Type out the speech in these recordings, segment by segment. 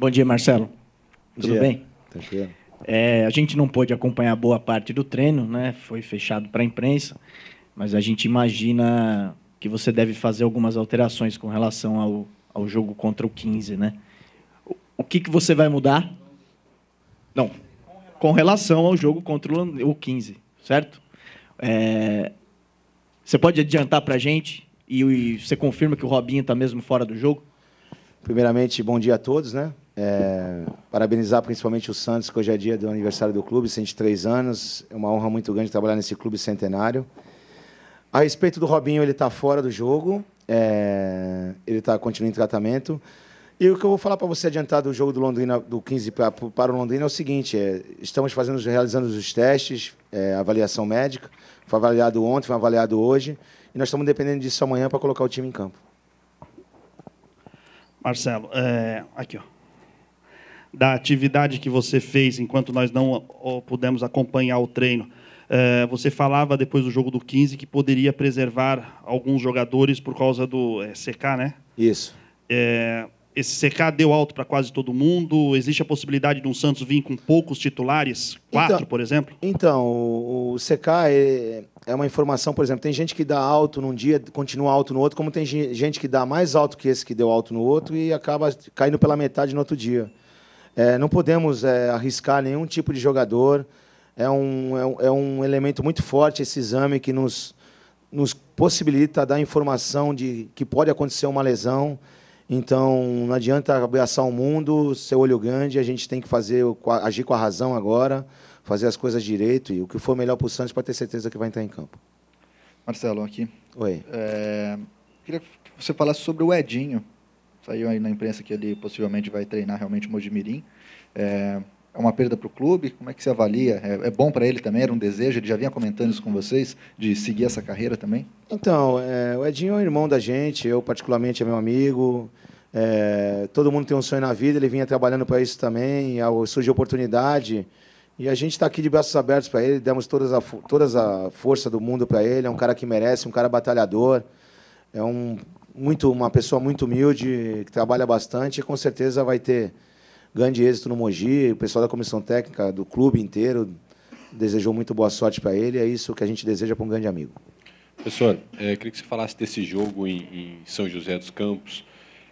Bom dia, Marcelo. Bom Tudo dia. bem? Tranquilo. É, a gente não pôde acompanhar boa parte do treino, né? Foi fechado para a imprensa, mas a gente imagina que você deve fazer algumas alterações com relação ao, ao jogo contra o 15, né? O, o que, que você vai mudar? Não, com relação ao jogo contra o 15, certo? É, você pode adiantar para a gente e, e você confirma que o Robinho está mesmo fora do jogo? Primeiramente, bom dia a todos, né? É, parabenizar principalmente o Santos, que hoje é dia do aniversário do clube, 103 anos. É uma honra muito grande trabalhar nesse clube centenário. A respeito do Robinho, ele está fora do jogo. É, ele está continuando em tratamento. E o que eu vou falar para você adiantar do jogo do Londrina, do 15 pra, para o Londrina, é o seguinte: é, estamos fazendo, realizando os testes, é, avaliação médica. Foi avaliado ontem, foi avaliado hoje. E nós estamos dependendo disso amanhã para colocar o time em campo. Marcelo, é, aqui, ó da atividade que você fez enquanto nós não pudemos acompanhar o treino. Eh, você falava depois do jogo do 15 que poderia preservar alguns jogadores por causa do é, eh, CK, né? Isso. É, esse CK deu alto para quase todo mundo. Existe a possibilidade de um Santos vir com poucos titulares, quatro, então, por exemplo? Então, o, o CK é, é, uma informação, por exemplo, tem gente que dá alto num dia, continua alto no outro, como tem gente que dá mais alto que esse que deu alto no outro e acaba caindo pela metade no outro dia. É, não podemos é, arriscar nenhum tipo de jogador. É um, é um, é, um, elemento muito forte esse exame que nos, nos possibilita dar informação de que pode acontecer uma lesão. Então, não adianta abraçar o mundo, ser olho grande, a gente tem que fazer, agir com a razão agora, fazer as coisas direito e o que for melhor para o Santos para ter certeza que vai entrar em campo. Marcelo, aqui. Oi. É, queria que você falasse sobre o Edinho saiu aí na imprensa que ele possivelmente vai treinar realmente o Mojimirim. É, é uma perda para o clube? Como é que você avalia? É, é bom para ele também? Era um desejo? Ele já vinha comentando isso com vocês, de seguir essa carreira também? Então, é, o Edinho é um irmão da gente, eu, particularmente, é meu amigo. É, todo mundo tem um sonho na vida, ele vinha trabalhando para isso também, surgiu oportunidade. E a gente está aqui de braços abertos para ele, demos todas a, todas a força do mundo para ele. É um cara que merece, um cara batalhador. É um muito uma pessoa muito humilde, que trabalha bastante, e com certeza vai ter grande êxito no Mogi. O pessoal da comissão técnica, do clube inteiro, desejou muito boa sorte para ele. É isso que a gente deseja para um grande amigo. Professor, é, queria que você falasse desse jogo em, em São José dos Campos.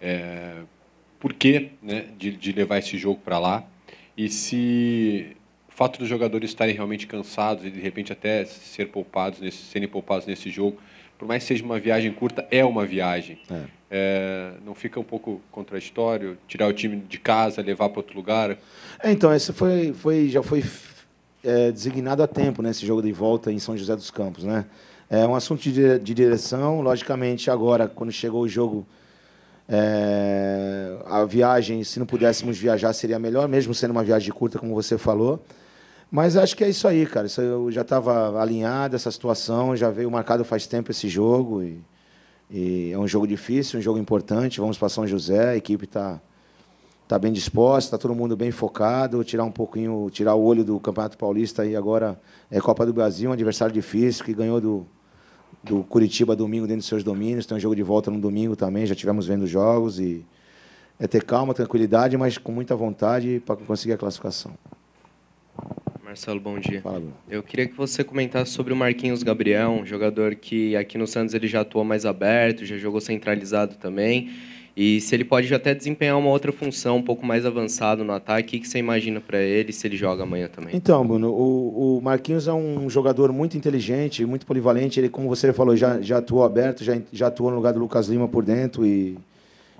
É, por que né, de, de levar esse jogo para lá? E se o fato dos jogadores estarem realmente cansados e de repente até ser poupados nesse, serem poupados nesse jogo por mais que seja uma viagem curta, é uma viagem. É. É, não fica um pouco contraditório tirar o time de casa, levar para outro lugar? É, então, esse foi, foi, já foi é, designado a tempo, né, esse jogo de volta em São José dos Campos. Né? É um assunto de, de direção, logicamente, agora, quando chegou o jogo é, a viagem, se não pudéssemos viajar, seria melhor, mesmo sendo uma viagem curta, como você falou. Mas acho que é isso aí, cara. Isso eu já estava alinhado essa situação, já veio marcado faz tempo esse jogo. E, e, é um jogo difícil, um jogo importante. Vamos para São José, a equipe está tá bem disposta, está todo mundo bem focado. Tirar um pouquinho, tirar o olho do Campeonato Paulista e agora é Copa do Brasil, um adversário difícil que ganhou do, do Curitiba domingo dentro dos seus domínios. Tem um jogo de volta no domingo também, já tivemos vendo jogos e é ter calma, tranquilidade, mas com muita vontade para conseguir a classificação. Marcelo, bom dia. Fala, Bruno. Eu queria que você comentasse sobre o Marquinhos Gabriel, um jogador que aqui no Santos ele já atuou mais aberto, já jogou centralizado também. E se ele pode até desempenhar uma outra função um pouco mais avançado no ataque, o que você imagina para ele se ele joga amanhã também? Então, Bruno, o, o, Marquinhos é um jogador muito inteligente, muito polivalente. Ele, como você falou, já, já atuou aberto, já, já atuou no lugar do Lucas Lima por dentro e,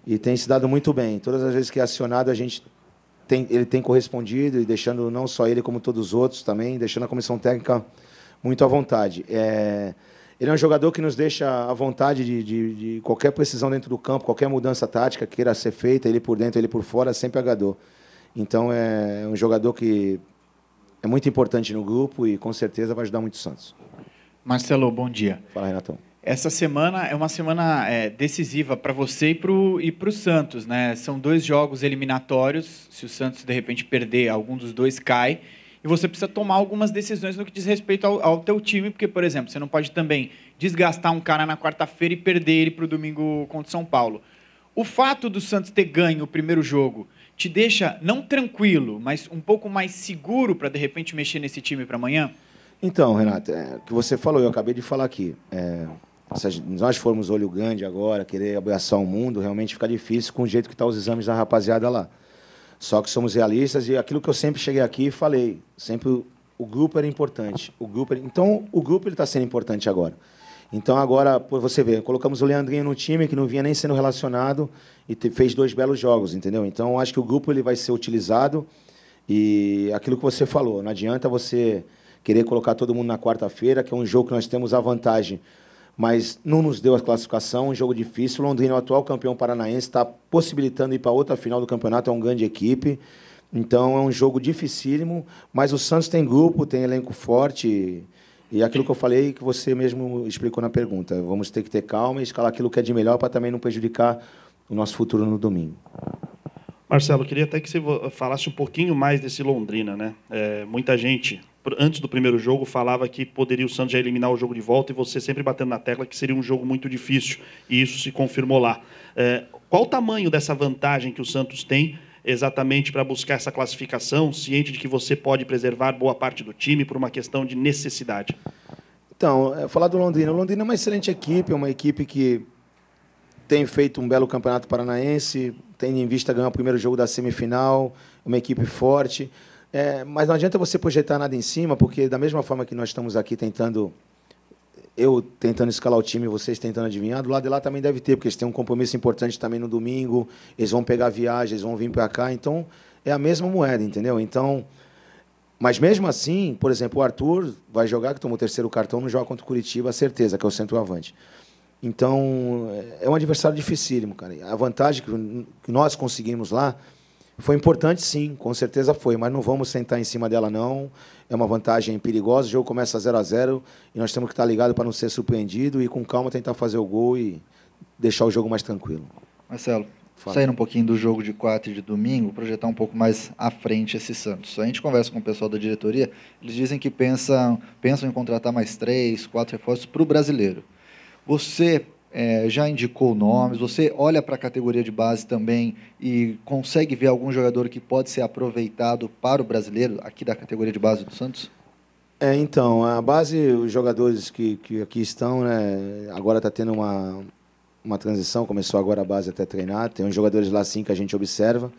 e tem se dado muito bem. Todas as vezes que é acionado, a gente tem, ele tem correspondido e deixando não só ele, como todos os outros também, deixando a comissão técnica muito à vontade. É, ele é um jogador que nos deixa à vontade de, de, de, qualquer precisão dentro do campo, qualquer mudança tática que queira ser feita, ele por dentro, ele por fora, é sempre agador. Então é, é um jogador que é muito importante no grupo e com certeza vai ajudar muito o Santos. Marcelo, bom dia. Fala, Renatão. Essa semana é uma semana é, decisiva para você e para o Santos, né? São dois jogos eliminatórios. Se o Santos de repente perder, algum dos dois cai. E você precisa tomar algumas decisões no que diz respeito ao, ao teu time, porque, por exemplo, você não pode também desgastar um cara na quarta-feira e perder ele para o domingo contra o São Paulo. O fato do Santos ter ganho o primeiro jogo te deixa não tranquilo, mas um pouco mais seguro para de repente mexer nesse time para amanhã? Então, Renato, é, o que você falou, eu acabei de falar aqui. É se nós formos olho grande agora, querer abraçar o mundo, realmente fica difícil com o jeito que estão tá os exames da rapaziada lá. Só que somos realistas e aquilo que eu sempre cheguei aqui e falei, sempre o, o grupo era importante. O grupo era, então, o grupo está sendo importante agora. Então, agora, por você ver, colocamos o Leandrinho no time que não vinha nem sendo relacionado e te, fez dois belos jogos, entendeu? Então, acho que o grupo ele vai ser utilizado e aquilo que você falou, não adianta você querer colocar todo mundo na quarta-feira, que é um jogo que nós temos a vantagem mas não nos deu a classificação, um jogo difícil. Londrina, é o atual campeão paranaense, está possibilitando ir para outra final do campeonato, é uma grande equipe. Então é um jogo dificílimo, mas o Santos tem grupo, tem elenco forte. E aquilo que eu falei, que você mesmo explicou na pergunta, vamos ter que ter calma e escalar aquilo que é de melhor para também não prejudicar o nosso futuro no domingo. Marcelo, queria até que você falasse um pouquinho mais desse Londrina, né? É, muita gente antes do primeiro jogo, falava que poderia o Santos já eliminar o jogo de volta e você sempre batendo na tecla que seria um jogo muito difícil. E isso se confirmou lá. É, qual o tamanho dessa vantagem que o Santos tem exatamente para buscar essa classificação, ciente de que você pode preservar boa parte do time por uma questão de necessidade? Então, é, falar do Londrina. O Londrina é uma excelente equipe, é uma equipe que tem feito um belo campeonato paranaense, tem em vista ganhar o primeiro jogo da semifinal, uma equipe forte. É, mas não adianta você projetar nada em cima, porque da mesma forma que nós estamos aqui tentando, eu tentando escalar o time, vocês tentando adivinhar, do lado de lá também deve ter, porque eles têm um compromisso importante também no domingo, eles vão pegar viagem, eles vão vir para cá, então é a mesma moeda, entendeu? Então, mas mesmo assim, por exemplo, o Arthur vai jogar, que tomou o terceiro cartão, não joga contra o Curitiba, a certeza, que é o centroavante. Então, é, é um adversário dificílimo, cara. A vantagem que nós conseguimos lá foi importante, sim, com certeza foi, mas não vamos sentar em cima dela, não. É uma vantagem perigosa. O jogo começa 0 a 0 e nós temos que estar ligados para não ser surpreendido e, com calma, tentar fazer o gol e deixar o jogo mais tranquilo. Marcelo, Fala. sair um pouquinho do jogo de quarta e de domingo, projetar um pouco mais à frente esse Santos. A gente conversa com o pessoal da diretoria, eles dizem que pensam, pensam em contratar mais três, quatro reforços para o brasileiro. Você é, já indicou nomes, você olha para a categoria de base também e consegue ver algum jogador que pode ser aproveitado para o brasileiro aqui da categoria de base do Santos? É, então, a base, os jogadores que, que aqui estão, né, agora está tendo uma, uma transição, começou agora a base até treinar, tem uns jogadores lá sim que a gente observa,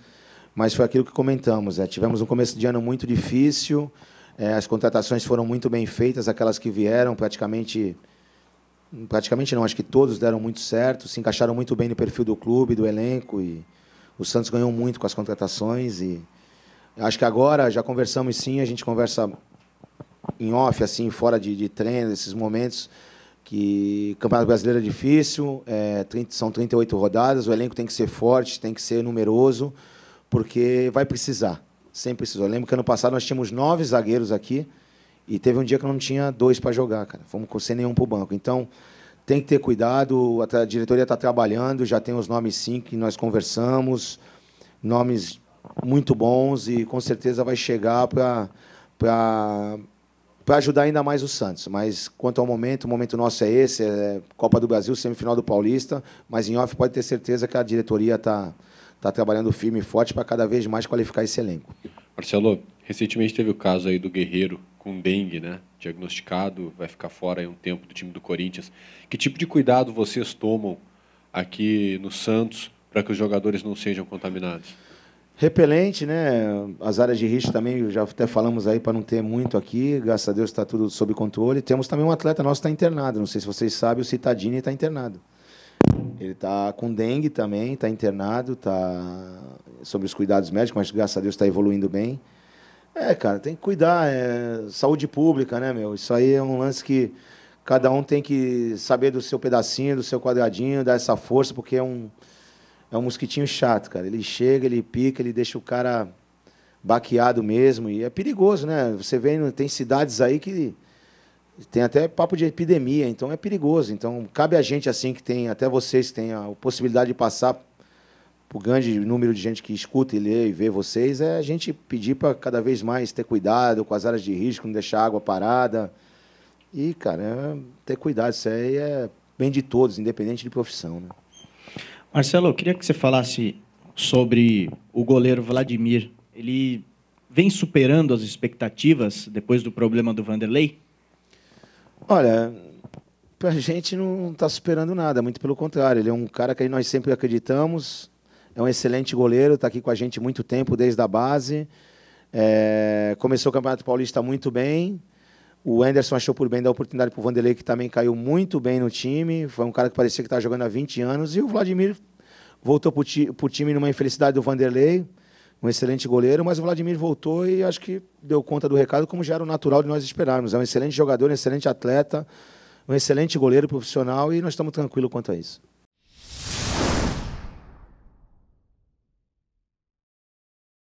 mas foi aquilo que comentamos, é, tivemos um começo de ano muito difícil, é, as contratações foram muito bem feitas, aquelas que vieram praticamente praticamente não, acho que todos deram muito certo, se encaixaram muito bem no perfil do clube, do elenco e o Santos ganhou muito com as contratações e acho que agora já conversamos sim, a gente conversa em off assim, fora de, de treino, esses momentos que Campeonato Brasileiro é difícil, é, 30, são 38 rodadas, o elenco tem que ser forte, tem que ser numeroso, porque vai precisar, sempre precisou. Eu lembro que ano passado nós tínhamos nove zagueiros aqui, e teve um dia que não tinha dois para jogar, cara. Fomos sem nenhum para o banco. Então, tem que ter cuidado. A diretoria está trabalhando, já tem os nomes sim que nós conversamos, nomes muito bons e com certeza vai chegar para para ajudar ainda mais o Santos. Mas quanto ao momento, o momento nosso é esse: é Copa do Brasil, semifinal do Paulista. Mas em off pode ter certeza que a diretoria está tá trabalhando firme e forte para cada vez mais qualificar esse elenco. Marcelo, recentemente teve o caso aí do Guerreiro com dengue, né? Diagnosticado, vai ficar fora aí um tempo do time do Corinthians. Que tipo de cuidado vocês tomam aqui no Santos para que os jogadores não sejam contaminados? Repelente, né? As áreas de risco também, já até falamos aí para não ter muito aqui. Graças a Deus está tudo sob controle. Temos também um atleta nosso que está internado. Não sei se vocês sabem, o Citadini está internado. Ele está com dengue também, está internado, está sobre os cuidados médicos, mas graças a Deus está evoluindo bem. É, cara, tem que cuidar. É saúde pública, né, meu? Isso aí é um lance que cada um tem que saber do seu pedacinho, do seu quadradinho, dar essa força, porque é um, é um mosquitinho chato, cara. Ele chega, ele pica, ele deixa o cara baqueado mesmo. E é perigoso, né? Você vê, tem cidades aí que tem até papo de epidemia, então é perigoso. Então, cabe a gente, assim, que tem, até vocês que têm a possibilidade de passar o grande número de gente que escuta e lê e vê vocês, é a gente pedir para cada vez mais ter cuidado com as áreas de risco, não deixar a água parada. E, cara, é ter cuidado, isso aí é bem de todos, independente de profissão. Né? Marcelo, eu queria que você falasse sobre o goleiro Vladimir. Ele vem superando as expectativas depois do problema do Vanderlei? Olha, para a gente não está superando nada, muito pelo contrário. Ele é um cara que nós sempre acreditamos, é um excelente goleiro, está aqui com a gente muito tempo, desde a base. É, começou o Campeonato Paulista muito bem. O Anderson achou por bem dar oportunidade para o Vanderlei, que também caiu muito bem no time. Foi um cara que parecia que estava tá jogando há 20 anos. E o Vladimir voltou para o time numa infelicidade do Vanderlei, um excelente goleiro. Mas o Vladimir voltou e acho que deu conta do recado, como já era o natural de nós esperarmos. É um excelente jogador, um excelente atleta, um excelente goleiro profissional e nós estamos tranquilos quanto a isso.